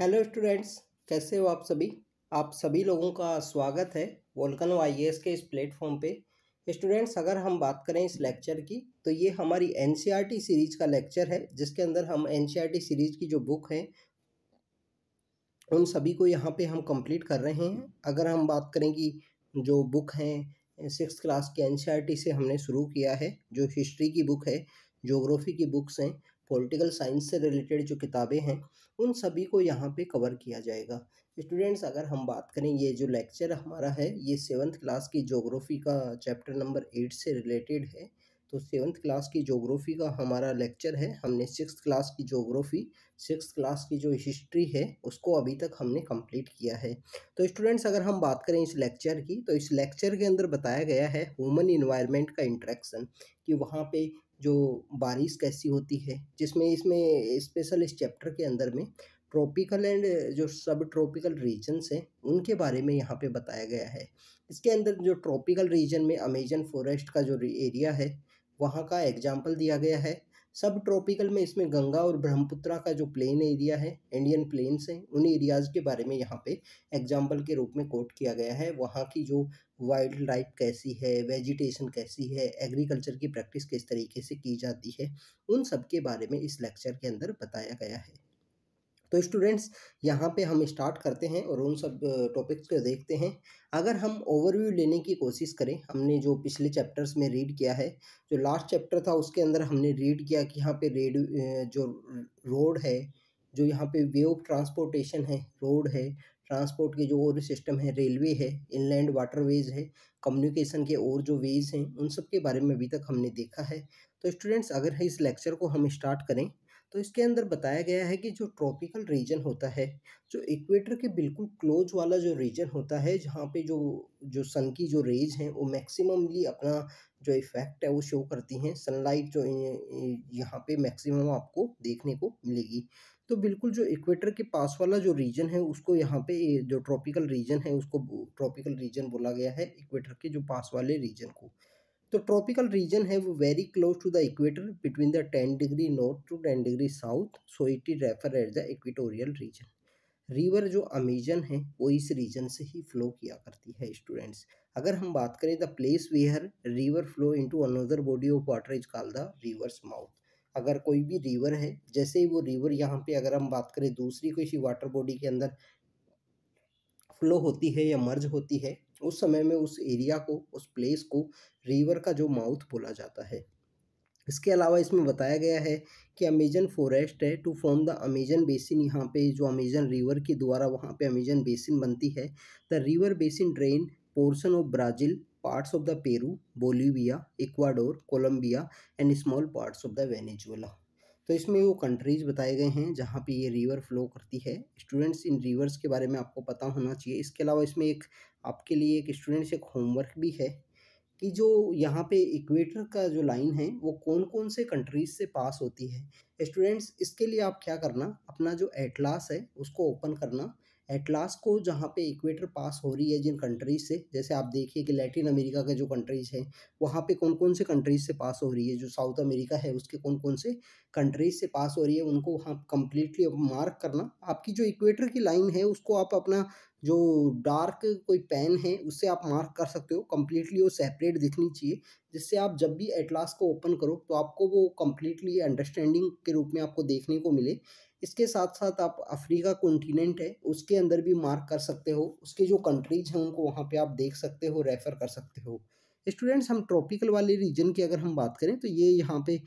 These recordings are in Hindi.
हेलो स्टूडेंट्स कैसे हो आप सभी आप सभी लोगों का स्वागत है वोल्कन आई के इस प्लेटफॉर्म पे स्टूडेंट्स अगर हम बात करें इस लेक्चर की तो ये हमारी एन सीरीज़ का लेक्चर है जिसके अंदर हम एन सीरीज़ की जो बुक है उन सभी को यहाँ पे हम कंप्लीट कर रहे हैं अगर हम बात करें कि जो बुक हैं सिक्स क्लास की एन से हमने शुरू किया है जो हिस्ट्री की बुक है जोग्राफी की बुक्स हैं पॉलिटिकल साइंस से रिलेटेड जो किताबें हैं उन सभी को यहाँ पे कवर किया जाएगा स्टूडेंट्स अगर हम बात करें ये जो लेक्चर हमारा है ये सेवन्थ क्लास की जोग्राफ़ी का चैप्टर नंबर एट से रिलेटेड है तो सेवन्थ क्लास की जोग्राफ़ी का हमारा लेक्चर है हमने सिक्स क्लास की जोग्राफ़ी सिक्स क्लास की जो हिस्ट्री है उसको अभी तक हमने कंप्लीट किया है तो स्टूडेंट्स अगर हम बात करें इस लेक्चर की तो इस लेक्चर के अंदर बताया गया है ह्यूमन इन्वायरमेंट का इंट्रैक्शन कि वहाँ पे जो बारिश कैसी होती है जिसमें इसमें स्पेशल इस चैप्टर के अंदर में ट्रॉपिकल एंड जो सब ट्रॉपिकल रीजन्स हैं उनके बारे में यहाँ पे बताया गया है इसके अंदर जो ट्रॉपिकल रीजन में अमेजन फॉरेस्ट का जो एरिया है वहाँ का एग्जाम्पल दिया गया है सब ट्रॉपिकल में इसमें गंगा और ब्रह्मपुत्रा का जो प्लेन एरिया है इंडियन प्लेन्स हैं उन एरियाज़ के बारे में यहाँ पे एग्जाम्पल के रूप में कोट किया गया है वहाँ की जो वाइल्ड लाइफ कैसी है वेजिटेशन कैसी है एग्रीकल्चर की प्रैक्टिस किस तरीके से की जाती है उन सब के बारे में इस लेक्चर के अंदर बताया गया है तो स्टूडेंट्स यहाँ पे हम स्टार्ट करते हैं और उन सब टॉपिक्स को देखते हैं अगर हम ओवरव्यू लेने की कोशिश करें हमने जो पिछले चैप्टर्स में रीड किया है जो लास्ट चैप्टर था उसके अंदर हमने रीड किया कि यहाँ पे रेड जो रोड है जो यहाँ पे वे ऑफ ट्रांसपोर्टेशन है रोड है ट्रांसपोर्ट के जो और सिस्टम है रेलवे है इनलैंड वाटरवेज है कम्युनिकेशन के और जो वेज हैं उन सब के बारे में अभी तक हमने देखा है तो स्टूडेंट्स अगर इस लेक्चर को हम स्टार्ट करें तो इसके अंदर बताया गया है कि जो ट्रॉपिकल रीजन होता है जो इक्वेटर के बिल्कुल क्लोज वाला जो रीजन होता है जहाँ पे जो जो सन की जो रेज हैं वो मैक्सिममली अपना जो इफ़ेक्ट है वो शो करती हैं सनलाइट जो यहाँ पे मैक्सिमम आपको देखने को मिलेगी तो बिल्कुल जो इक्वेटर के पास वाला जो रीजन है उसको यहाँ पे जो ट्रॉपिकल रीजन है उसको ट्रॉपिकल रीजन बोला गया है इक्वेटर के जो पास वाले रीजन को तो ट्रॉपिकल रीजन है वो very close to the equator between the ten degree north to ten degree south so it is refer at the equatorial region river जो अमेजन है वो इस रीजन से ही फ्लो किया करती है स्टूडेंट्स अगर हम बात करें the place where river flow into another body of water is called the river's mouth अगर कोई भी रिवर है जैसे ही वो रिवर यहाँ पे अगर हम बात करें दूसरी किसी वाटर बॉडी के अंदर फ्लो होती है या मर्ज होती है उस समय में उस एरिया को उस प्लेस को रिवर का जो माउथ बोला जाता है इसके अलावा इसमें बताया गया है कि अमेजन फॉरेस्ट है to form the Amazon basin यहाँ पे जो अमेजन रिवर के द्वारा वहाँ पे अमेजन बेसिन बनती है the river basin drain portion of Brazil parts of the Peru Bolivia Ecuador Colombia and small parts of the Venezuela तो इसमें वो कंट्रीज़ बताए गए हैं जहाँ पे ये रिवर फ्लो करती है स्टूडेंट्स इन रिवर्स के बारे में आपको पता होना चाहिए इसके अलावा इसमें एक आपके लिए एक स्टूडेंट्स एक होमवर्क भी है कि जो यहाँ पे इक्वेटर का जो लाइन है वो कौन कौन से कंट्रीज़ से पास होती है स्टूडेंट्स इसके लिए आप क्या करना अपना जो एटलास है उसको ओपन करना एटलास को जहाँ पे इक्वेटर पास हो रही है जिन कंट्रीज से जैसे आप देखिए कि लैटिन अमेरिका के जो कंट्रीज़ हैं वहाँ पे कौन कौन से कंट्रीज से पास हो रही है जो साउथ अमेरिका है उसके कौन कौन से कंट्रीज से पास हो रही है उनको वहाँ कम्प्लीटली मार्क करना आपकी जो इक्वेटर की लाइन है उसको आप अपना जो डार्क कोई पेन है उससे आप मार्क कर सकते हो कम्प्लीटली वो सेपरेट दिखनी चाहिए जिससे आप जब भी एटलास को ओपन करो तो आपको वो कम्प्लीटली अंडरस्टैंडिंग के रूप में आपको देखने को मिले इसके साथ साथ आप अफ्रीका कॉन्टीनेंट है उसके अंदर भी मार्क कर सकते हो उसके जो कंट्रीज हैं उनको वहाँ पे आप देख सकते हो रेफ़र कर सकते हो स्टूडेंट्स हम ट्रॉपिकल वाले रीजन की अगर हम बात करें तो ये यहाँ पे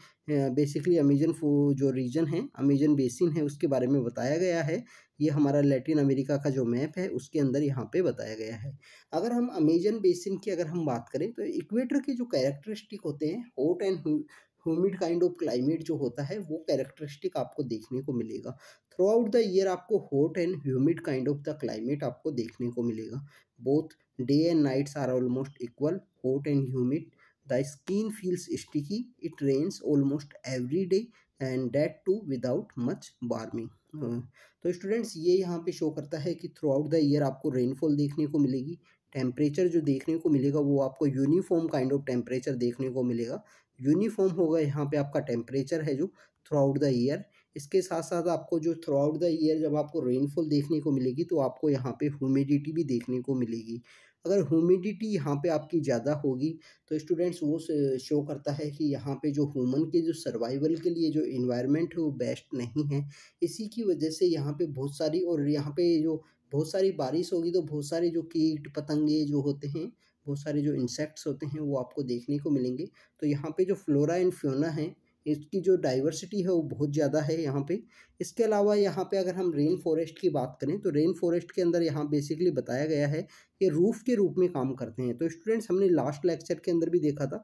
बेसिकली अमेजन जो रीजन है अमेजन बेसिन है उसके बारे में बताया गया है ये हमारा लैटिन अमेरिका का जो मैप है उसके अंदर यहाँ पे बताया गया है अगर हम अमेजन बेसिन की अगर हम बात करें तो इक्वेटर के जो कैरेक्टरिस्टिक होते हैं hot and humid kind of climate जो होता है वो कैरेक्टरिस्टिक आपको देखने को मिलेगा थ्रू आउट द ईयर आपको hot and humid kind of the climate आपको देखने को मिलेगा both day and nights are almost equal hot and humid the skin feels sticky it rains almost every day and that too without much warning हाँ, तो स्टूडेंट्स ये यहाँ पे शो करता है कि थ्रू आउट द ईयर आपको रेनफॉल देखने को मिलेगी टेम्परेचर जो देखने को मिलेगा वो आपको यूनिफॉर्म काइंड ऑफ टेम्परेचर देखने को मिलेगा यूनिफॉर्म होगा यहाँ पे आपका टेम्परेचर है जो थ्रू आउट द ईयर इसके साथ साथ आपको जो थ्रू आउट द ईयर जब आपको रेनफॉल देखने को मिलेगी तो आपको यहाँ पे ह्यूमिडिटी भी देखने को मिलेगी अगर ह्यूमिडिटी यहाँ पे आपकी ज़्यादा होगी तो स्टूडेंट्स वो शो करता है कि यहाँ पे जो ह्यूमन के जो सर्वाइवल के लिए जो इन्वायरमेंट है वो बेस्ट नहीं है इसी की वजह से यहाँ पर बहुत सारी और यहाँ पे जो बहुत सारी बारिश होगी तो बहुत सारे जो कीट पतंगे जो होते हैं बहुत सारे जो इंसेक्ट्स होते हैं वो आपको देखने को मिलेंगे तो यहाँ पे जो फ्लोरा एंड फ्योना है इसकी जो डाइवर्सिटी है वो बहुत ज़्यादा है यहाँ पे इसके अलावा यहाँ पे अगर हम रेन फॉरेस्ट की बात करें तो रेन फॉरेस्ट के अंदर यहाँ बेसिकली बताया गया है कि रूफ़ के रूप में काम करते हैं तो स्टूडेंट्स हमने लास्ट लेक्चर के अंदर भी देखा था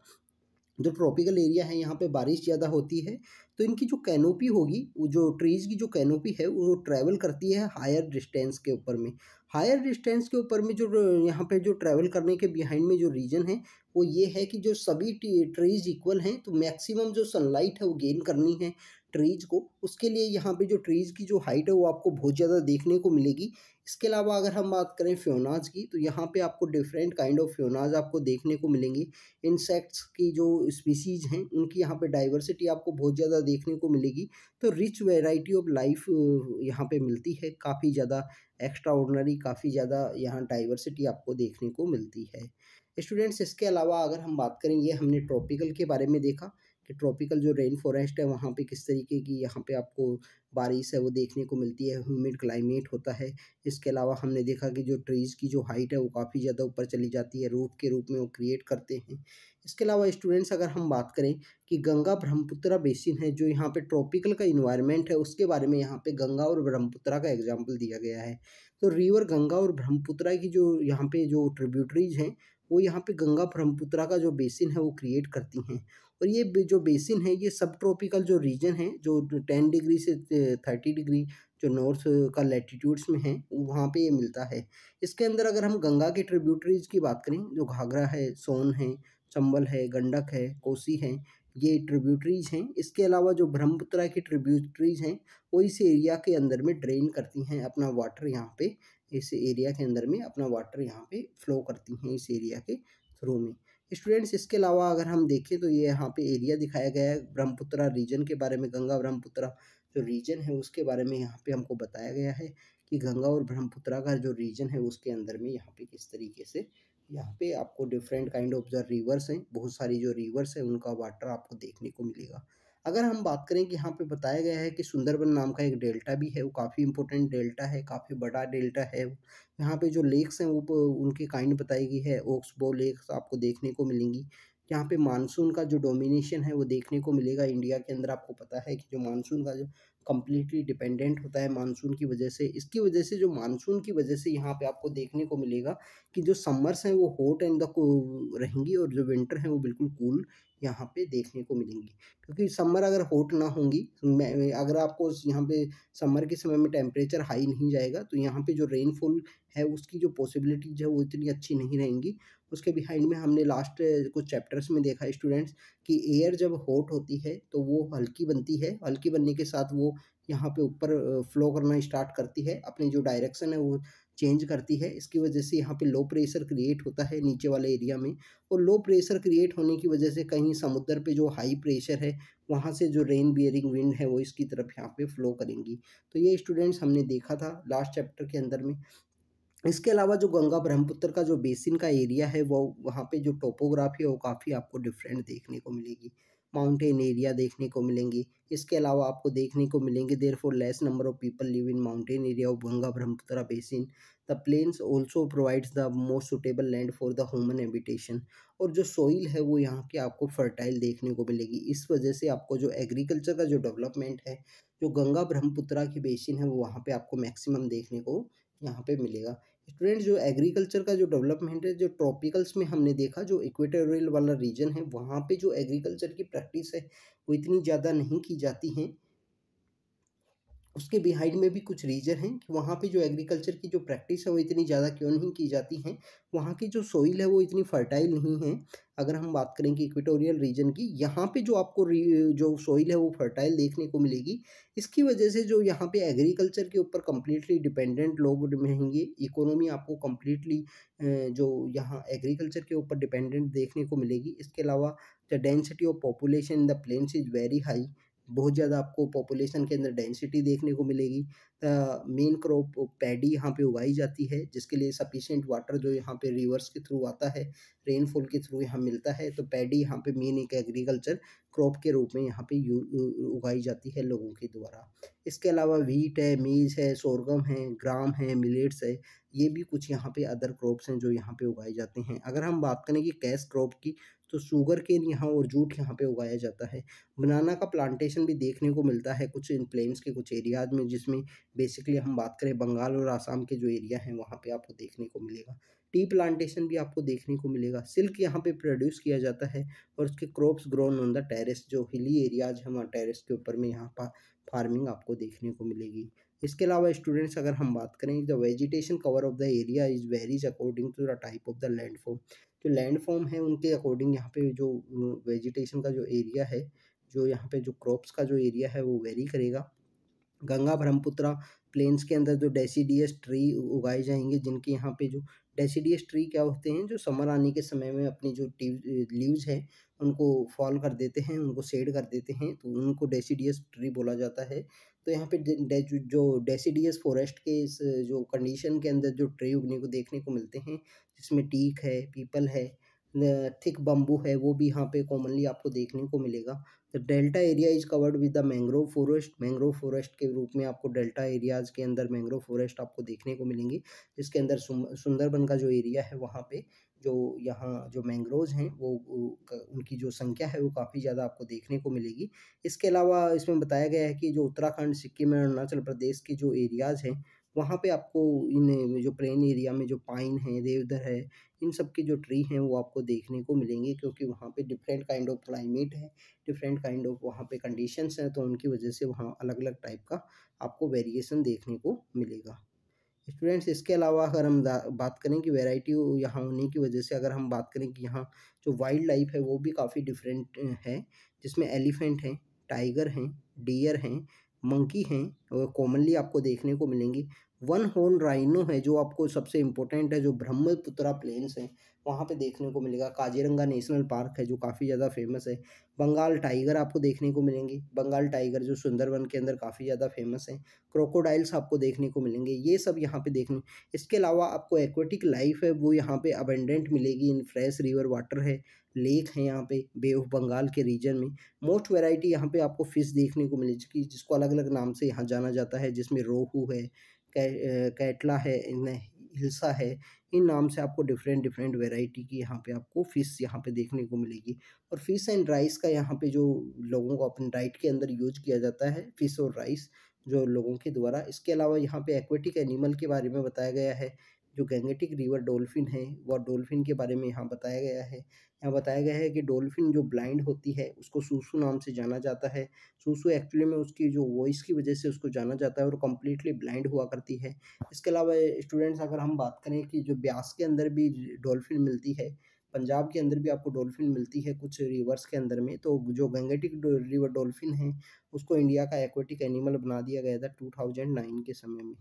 जो ट्रॉपिकल एरिया है यहाँ पे बारिश ज़्यादा होती है तो इनकी जो कैनोपी होगी वो जो ट्रीज़ की जो कैनोपी है वो ट्रैवल करती है हायर डिस्टेंस के ऊपर में हायर डिस्टेंस के ऊपर में जो यहाँ पे जो ट्रैवल करने के बिहाइंड में जो रीजन है वो ये है कि जो सभी ट्रीज़ इक्वल हैं तो मैक्सिमम जो सनलाइट है वो गेन करनी है ट्रीज को उसके लिए यहाँ पे जो ट्रीज़ की जो हाइट है वो आपको बहुत ज़्यादा देखने को मिलेगी इसके अलावा अगर हम बात करें फ्योनाज की तो यहाँ पे आपको डिफरेंट काइंड ऑफ फ्योनाज आपको देखने को मिलेंगे इंसेक्ट्स की जो स्पीसीज हैं उनकी यहाँ पे डाइवर्सिटी आपको बहुत ज़्यादा देखने को मिलेगी तो रिच वेराइटी ऑफ लाइफ यहाँ पर मिलती है काफ़ी ज़्यादा एक्स्ट्रा ऑर्डनरी काफ़ी ज़्यादा यहाँ डाइवर्सिटी आपको देखने को मिलती है स्टूडेंट्स इसके अलावा अगर हम बात करें ये हमने ट्रॉपिकल के बारे में देखा कि ट्रॉपिकल जो रेन फॉरेस्ट है वहाँ पे किस तरीके की यहाँ पे आपको बारिश है वो देखने को मिलती है ह्यूमिड क्लाइमेट होता है इसके अलावा हमने देखा कि जो ट्रीज़ की जो हाइट है वो काफ़ी ज़्यादा ऊपर चली जाती है रूप के रूप में वो क्रिएट करते हैं इसके अलावा स्टूडेंट्स अगर हम बात करें कि गंगा ब्रह्मपुत्रा बेसिन है जो यहाँ पे ट्रॉपिकल का इन्वायरमेंट है उसके बारे में यहाँ पे गंगा और ब्रह्मपुत्रा का एग्जाम्पल दिया गया है तो रिवर गंगा और ब्रह्मपुत्रा की जो यहाँ पे जो ट्रिब्यूटरीज हैं वो यहाँ पे गंगा ब्रह्मपुत्रा का जो बेसिन है वो क्रिएट करती हैं और ये जो बेसिन है ये सब ट्रॉपिकल जो रीजन है जो टेन डिग्री से थर्टी डिग्री जो नॉर्थ का लेटिट्यूड्स में है वहाँ पे ये मिलता है इसके अंदर अगर हम गंगा की ट्रिब्यूटरीज की बात करें जो घाघरा है सोन है चंबल है गंडक है कोसी है ये ट्रिब्यूटरीज हैं इसके अलावा जो ब्रह्मपुत्रा की ट्रिब्यूटरीज हैं वो इस एरिया के अंदर में ड्रेन करती हैं अपना वाटर यहाँ पे इस एरिया के अंदर में अपना वाटर यहाँ पे फ्लो करती हैं इस एरिया के थ्रू में स्टूडेंट्स इसके अलावा अगर हम देखें तो ये यहाँ पे एरिया दिखाया गया है ब्रह्मपुत्रा रीजन के बारे में गंगा ब्रह्मपुत्रा जो रीजन है उसके बारे में यहाँ पे हमको बताया गया है कि गंगा और ब्रह्मपुत्रा का जो रीजन है उसके अंदर में यहाँ पे किस तरीके से यहाँ पे आपको डिफरेंट काइंड ऑफ जो रिवर्स हैं बहुत सारी जो रिवर्स हैं उनका वाटर आपको देखने को मिलेगा अगर हम बात करें कि यहाँ पे बताया गया है कि सुंदरबन नाम का एक डेल्टा भी है वो काफ़ी इंपॉर्टेंट डेल्टा है काफ़ी बड़ा डेल्टा है यहाँ पे जो लेक्स हैं वो उनकी काइंड बताई गई है ओक्सबो लेक्स आपको देखने को मिलेंगी यहाँ पे मानसून का जो डोमिनेशन है वो देखने को मिलेगा इंडिया के अंदर आपको पता है कि जो मानसून का जो कम्प्लीटली डिपेंडेंट होता है मानसून की वजह से इसकी वजह से जो मानसून की वजह से यहाँ पे आपको देखने को मिलेगा कि जो समर्स हैं वो हॉट एंड द रहेंगी और जो विंटर हैं वो बिल्कुल कूल यहाँ पे देखने को मिलेंगी क्योंकि समर अगर हॉट ना होंगी अगर आपको यहाँ पे समर के समय में टेम्परेचर हाई नहीं जाएगा तो यहाँ पे जो रेनफॉल है उसकी जो पॉसिबिलिटीज है वो इतनी अच्छी नहीं रहेंगी उसके बिहाइंड में हमने लास्ट कुछ चैप्टर्स में देखा स्टूडेंट्स कि एयर जब हॉट होती है तो वो हल्की बनती है हल्की बनने के साथ वो यहाँ पे ऊपर फ्लो करना स्टार्ट करती है अपनी जो डायरेक्शन है वो चेंज करती है इसकी वजह से यहाँ पे लो प्रेशर क्रिएट होता है नीचे वाले एरिया में और लो प्रेशर क्रिएट होने की वजह से कहीं समुद्र पे जो हाई प्रेशर है वहाँ से जो रेन बियरिंग विंड है वो इसकी तरफ यहाँ पे फ्लो करेंगी तो ये स्टूडेंट्स हमने देखा था लास्ट चैप्टर के अंदर में इसके अलावा जो गंगा ब्रह्मपुत्र का जो बेसिन का एरिया है वो वहाँ पर जो टोपोग्राफी है वो काफ़ी आपको डिफरेंट देखने को मिलेगी माउंटेन एरिया देखने को मिलेंगी इसके अलावा आपको देखने को मिलेंगे therefore less number of people live in mountain area of Ganga Brahmaputra basin the plains also provides the most suitable land for the human habitation और जो सॉइल है वो यहाँ की आपको फर्टाइल देखने को मिलेगी इस वजह से आपको जो एग्रीकल्चर का जो डेवलपमेंट है जो गंगा ब्रह्मपुत्रा की बेसिन है वो वहाँ पर आपको मैक्सिमम देखने को यहाँ पे मिलेगा स्टूडेंट जो एग्रीकल्चर का जो डेवलपमेंट है जो ट्रॉपिकल्स में हमने देखा जो इक्वेटोरियल वाला रीजन है वहाँ पे जो एग्रीकल्चर की प्रैक्टिस है वो इतनी ज़्यादा नहीं की जाती है उसके बिहाइंड में भी कुछ रीजन है कि वहाँ पे जो एग्रीकल्चर की जो प्रैक्टिस है वो इतनी ज़्यादा क्यों नहीं की जाती है वहाँ की जो सोइल है वो इतनी फर्टाइल नहीं है अगर हम बात करेंगे इक्वेटोरियल रीजन की यहाँ पे जो आपको जो सोइल है वो फर्टाइल देखने को मिलेगी इसकी वजह से जो यहाँ पे एग्रीकल्चर के ऊपर कम्प्लीटली डिपेंडेंट लोग रहेंगे इकोनॉमी आपको कम्प्लीटली जो यहाँ एग्रीकल्चर के ऊपर डिपेंडेंट देखने को मिलेगी इसके अलावा the density of population in the plains is very high बहुत ज़्यादा आपको पॉपुलेशन के अंदर डेंसिटी देखने को मिलेगी मेन क्रॉप पैडी यहाँ पे उगाई जाती है जिसके लिए सफिशेंट वाटर जो यहाँ पे रिवर्स के थ्रू आता है रेनफॉल के थ्रू यहाँ मिलता है तो पैडी यहाँ पे मेन एक एग्रीकल्चर क्रॉप के रूप में यहाँ पे उगाई जाती है लोगों के द्वारा इसके अलावा वीट है मीज है सोरगम है ग्राम है मिलेट्स है ये भी कुछ यहाँ पे अदर क्रॉप्स हैं जो यहाँ पे उगाए जाते हैं अगर हम बात करें कि कैश क्रॉप की तो शुगर केन यहाँ और जूट यहाँ पे उगाया जाता है बनाना का प्लांटेशन भी देखने को मिलता है कुछ इन प्लेन्स के कुछ एरियाज में जिसमें बेसिकली हम बात करें बंगाल और आसाम के जो एरिया हैं वहाँ पे आपको देखने को मिलेगा टी प्लांटेशन भी आपको देखने को मिलेगा सिल्क यहाँ पे प्रोड्यूस किया जाता है और उसके crops grown on the terrace जो हिली एरियाज हैं वहाँ टेरेस के ऊपर में यहाँ पर फार्मिंग आपको देखने को मिलेगी इसके अलावा स्टूडेंट्स अगर हम बात करें the vegetation cover of the area is varies according to the type of the land जो फॉर्म है उनके अकॉर्डिंग यहाँ पे जो वेजिटेशन का जो एरिया है जो यहाँ पे जो क्रॉप्स का जो एरिया है वो वेरी करेगा गंगा ब्रह्मपुत्रा प्लेन्स के अंदर जो डेसीडियस ट्री उगाए जाएंगे जिनके यहाँ पे जो डेसीडियस ट्री क्या होते हैं जो समर आने के समय में अपनी जो लीव्स हैं उनको फॉल कर देते हैं उनको सेड कर देते हैं तो उनको डेसीडियस ट्री बोला जाता है तो यहाँ पे जो डेसीडियस फॉरेस्ट के इस जो कंडीशन के अंदर जो ट्री उगने को देखने को मिलते हैं जिसमें टीक है पीपल है थिक बम्बू है वो भी यहाँ पे कॉमनली आपको देखने को मिलेगा the delta area is covered with the mangrove forest mangrove forest के रूप में आपको डेल्टा एरियाज़ के अंदर मैंग्रोव फॉरेस्ट आपको देखने को मिलेंगे जिसके अंदर सुंदरबन का जो एरिया है वहाँ पे जो यहाँ जो मैंग्रोव हैं वो उनकी जो संख्या है वो काफ़ी ज़्यादा आपको देखने को मिलेगी इसके अलावा इसमें बताया गया है कि जो उत्तराखंड सिक्किम और अरुणाचल प्रदेश के जो एरियाज़ हैं वहाँ पे आपको इन जो प्लेन एरिया में जो पाइन है देवदर है इन सब के जो ट्री हैं वो आपको देखने को मिलेंगे क्योंकि वहाँ पे डिफरेंट काइंड ऑफ क्लाइमेट है डिफरेंट काइंड ऑफ वहाँ पे कंडीशंस हैं तो उनकी वजह से वहाँ अलग अलग टाइप का आपको वेरिएशन देखने को मिलेगा स्टूडेंट्स इसके अलावा अगर हम बात करें कि वेराइटी यहाँ होने की वजह से अगर हम बात करें कि यहाँ जो वाइल्ड लाइफ है वो भी काफ़ी डिफरेंट है जिसमें एलिफेंट हैं टाइगर हैं डियर हैं मंकी हैं वो कॉमनली आपको देखने को मिलेंगी वन होन राइनो है जो आपको सबसे इम्पोर्टेंट है जो ब्रह्मपुत्रा प्लेन्स है वहाँ पे देखने को मिलेगा काजीरंगा नेशनल पार्क है जो काफ़ी ज़्यादा फेमस है बंगाल टाइगर आपको देखने को मिलेंगे बंगाल टाइगर जो सुंदरवन के अंदर काफ़ी ज़्यादा फेमस है क्रोकोडाइल्स आपको देखने को मिलेंगे ये सब यहाँ पे देखने इसके अलावा आपको एक्वेटिक लाइफ है वो यहाँ पे अबेंडेंट मिलेगी इन फ्रेश रिवर वाटर है लेक है यहाँ पे बे ऑफ बंगाल के रीजन में मोस्ट वेराइटी यहाँ पे आपको फ़िश देखने को मिलेगी जिसको अलग अलग नाम से यहाँ जाना जाता है जिसमें रोहू है कै, कैटला है हिलसा है इन नाम से आपको डिफरेंट डिफरेंट वेराइटी की यहाँ पे आपको फ़िश यहाँ पे देखने को मिलेगी और फ़िश एंड राइस का यहाँ पे जो लोगों को अपन डाइट के अंदर यूज किया जाता है फ़िश और राइस जो लोगों के द्वारा इसके अलावा यहाँ पे एक्वेटिक एनिमल के बारे में बताया गया है जो गैंगेटिक रिवर डोल्फिन है वह डोल्फिन के बारे में यहाँ बताया गया है यहाँ बताया गया है कि डॉल्फिन जो ब्लाइंड होती है उसको सूसु नाम से जाना जाता है सूसु एक्चुअली में उसकी जो वॉइस की वजह से उसको जाना जाता है और कम्प्लीटली ब्लाइंड हुआ करती है इसके अलावा स्टूडेंट्स अगर हम बात करें कि जो ब्यास के अंदर भी डोल्फिन मिलती है पंजाब के अंदर भी आपको डॉल्फिन मिलती है कुछ रिवर्स के अंदर में तो जो गंगेटिक रिवर डॉल्फिन है उसको इंडिया का एक्वेटिक एनिमल बना दिया गया था टू थाउजेंड नाइन के समय में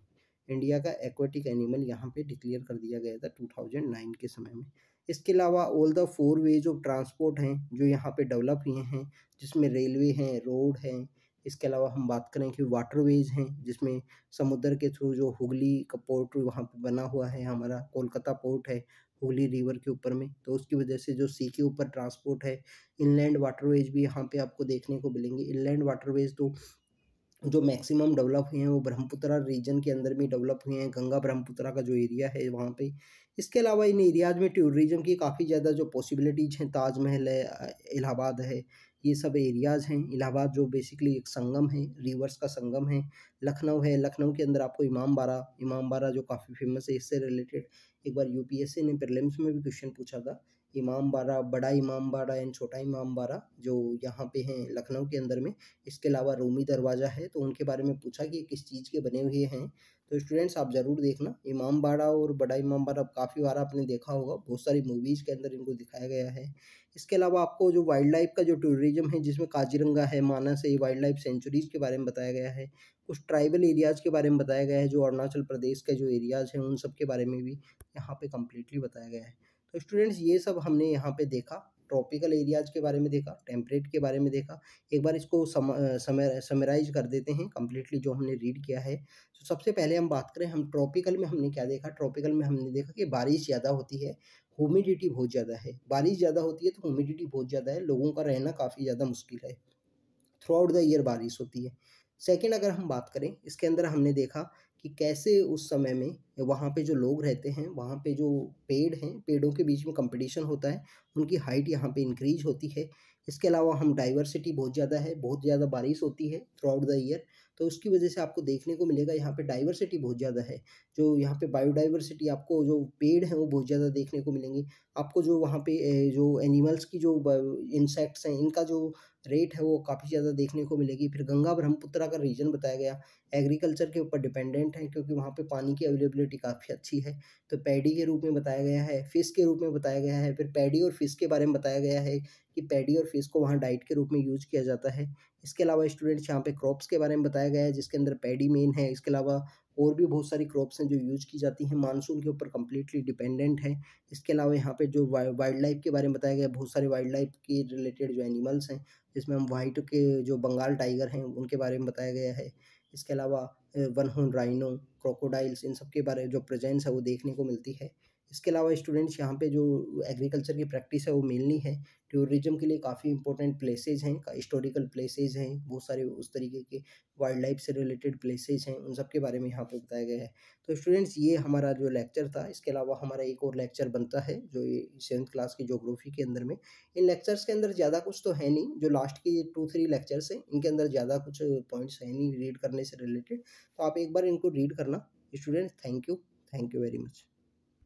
इंडिया का एक्वेटिक एनिमल यहाँ पे डिक्लेयर कर दिया गया था टू थाउजेंड नाइन के समय में इसके अलावा all the four ways of transport हैं जो यहाँ पे डेवलप हुए हैं जिसमें रेलवे हैं रोड हैं इसके अलावा हम बात करें कि वाटरवेज हैं जिसमें समुद्र के थ्रू जो हुगली का पोर्ट वहाँ पे बना हुआ है हमारा कोलकाता पोर्ट है हुगली रिवर के ऊपर में तो उसकी वजह से जो सी के ऊपर ट्रांसपोर्ट है इनलैंड वाटरवेज भी यहाँ पे आपको देखने को मिलेंगे इनलैंड वाटरवेज तो जो मैक्सिमम डेवलप हुए हैं वो ब्रह्मपुत्रा रीजन के अंदर में डेवलप हुए हैं गंगा ब्रह्मपुत्रा का जो एरिया है वहाँ पे इसके अलावा इन एरियाज में टूरिज्म की काफ़ी ज़्यादा जो पॉसिबिलिटीज हैं ताजमहल है इलाहाबाद है ये सब एरियाज़ हैं इलाहाबाद जो बेसिकली एक संगम है रिवर्स का संगम है लखनऊ है लखनऊ के अंदर आपको इमाम बारा इमाम बारा जो काफ़ी फेमस है इससे रिलेटेड एक बार यू ने प्रलिम्स में भी क्वेश्चन पूछा था इमाम बाड़ा बड़ा इमाम बाड़ा एंड छोटा इमाम बाड़ा जो यहाँ पे हैं लखनऊ के अंदर में इसके अलावा रोमी दरवाज़ा है तो उनके बारे में पूछा कि किस चीज़ के बने हुए हैं तो स्टूडेंट्स आप ज़रूर देखना इमाम बाड़ा और बड़ा इमाम बाड़ा काफ़ी बार आपने देखा होगा बहुत सारी मूवीज़ के अंदर इनको दिखाया गया है इसके अलावा आपको जो वाइल्ड लाइफ का जो टूरिज़म है जिसमें काजीरंगा है मानस है वाइल्ड लाइफ सेंचुरीज़ के बारे में बताया गया है कुछ ट्राइबल एरियाज़ के बारे में बताया गया है जो अरुणाचल प्रदेश के जो एरियाज़ हैं उन सब के बारे में भी यहाँ पर कम्प्लीटली बताया गया है तो स्टूडेंट्स ये सब हमने यहाँ पे देखा ट्रॉपिकल एरियाज़ के बारे में देखा टेम्परेट के बारे में देखा एक बार इसको समराइज कर देते हैं कम्प्लीटली जो हमने रीड किया है तो सबसे पहले हम बात करें हम ट्रॉपिकल में हमने क्या देखा ट्रॉपिकल में हमने देखा कि बारिश ज़्यादा होती है ह्यूमिडिटी बहुत ज़्यादा है बारिश ज़्यादा होती है तो ह्यूमिडिटी बहुत ज़्यादा है लोगों का रहना काफ़ी ज़्यादा मुश्किल है थ्रू आउट द ईयर बारिश होती है सेकेंड अगर हम बात करें इसके अंदर हमने देखा कि कैसे उस समय में वहाँ पे जो लोग रहते हैं वहाँ पे जो पेड़ हैं पेड़ों के बीच में कंपटीशन होता है उनकी हाइट यहाँ पे इंक्रीज होती है इसके अलावा हम डाइवर्सिटी बहुत ज़्यादा है बहुत ज़्यादा बारिश होती है थ्रू आउट द ईयर तो उसकी वजह से आपको देखने को मिलेगा यहाँ पे डाइवर्सिटी बहुत ज़्यादा है जो यहाँ पे बायोडाइवर्सिटी आपको जो पेड़ हैं वो बहुत ज़्यादा देखने को मिलेंगे आपको जो वहाँ पे जो एनिमल्स की जो इंसेक्ट्स हैं इनका जो रेट है वो काफ़ी ज़्यादा देखने को मिलेगी फिर गंगा ब्रह्मपुत्रा का रीजन बताया गया एग्रीकल्चर के ऊपर डिपेंडेंट है क्योंकि वहाँ पे पानी की अवेलेबिलिटी काफ़ी अच्छी है तो पैडी के रूप में बताया गया है फ़िश के रूप में बताया गया है फिर पैडी और फिश के बारे में बताया गया है कि पैडी और फिश को वहाँ डाइट के रूप में यूज किया जाता है इसके अलावा स्टूडेंट्स यहाँ पे क्रॉप्स के बारे में बताया गया है जिसके अंदर पैडी मेन है इसके अलावा और भी बहुत सारी क्रॉप्स हैं जो यूज की जाती हैं मानसून के ऊपर कम्प्लीटली डिपेंडेंट है इसके अलावा यहाँ पे जो वाइल्ड लाइफ के बारे में बताया गया बहुत सारे वाइल्ड लाइफ के रिलेटेड जो एनिमल्स हैं जिसमें हम वाइट के जो बंगाल टाइगर हैं उनके बारे में बताया गया है इसके अलावा वन हॉर्न राइनो क्रोकोडाइल्स इन सब के बारे में जो प्रेजेंस है वो देखने को मिलती है इसके अलावा स्टूडेंट्स यहाँ पे जो एग्रीकल्चर की प्रैक्टिस है वो मेनली है टूरिज्म के लिए काफ़ी इंपॉर्टेंट प्लेसेज हैं हिस्टोरिकल प्लेसेज हैं बहुत सारे उस तरीके के वाइल्ड लाइफ से रिलेटेड प्लेसेज हैं उन सब के बारे में यहाँ पे बताया गया है तो स्टूडेंट्स ये हमारा जो लेक्चर था इसके अलावा हमारा एक और लेक्चर बनता है जो ये सेवन्थ क्लास की जोग्राफी के अंदर में इन लेक्चर्स के अंदर ज़्यादा कुछ तो है नहीं जो लास्ट के टू थ्री लेक्चर्स हैं इनके अंदर ज़्यादा कुछ पॉइंट्स हैं नहीं रीड करने से रिलेटेड तो आप एक बार इनको रीड करना student thank you thank you very much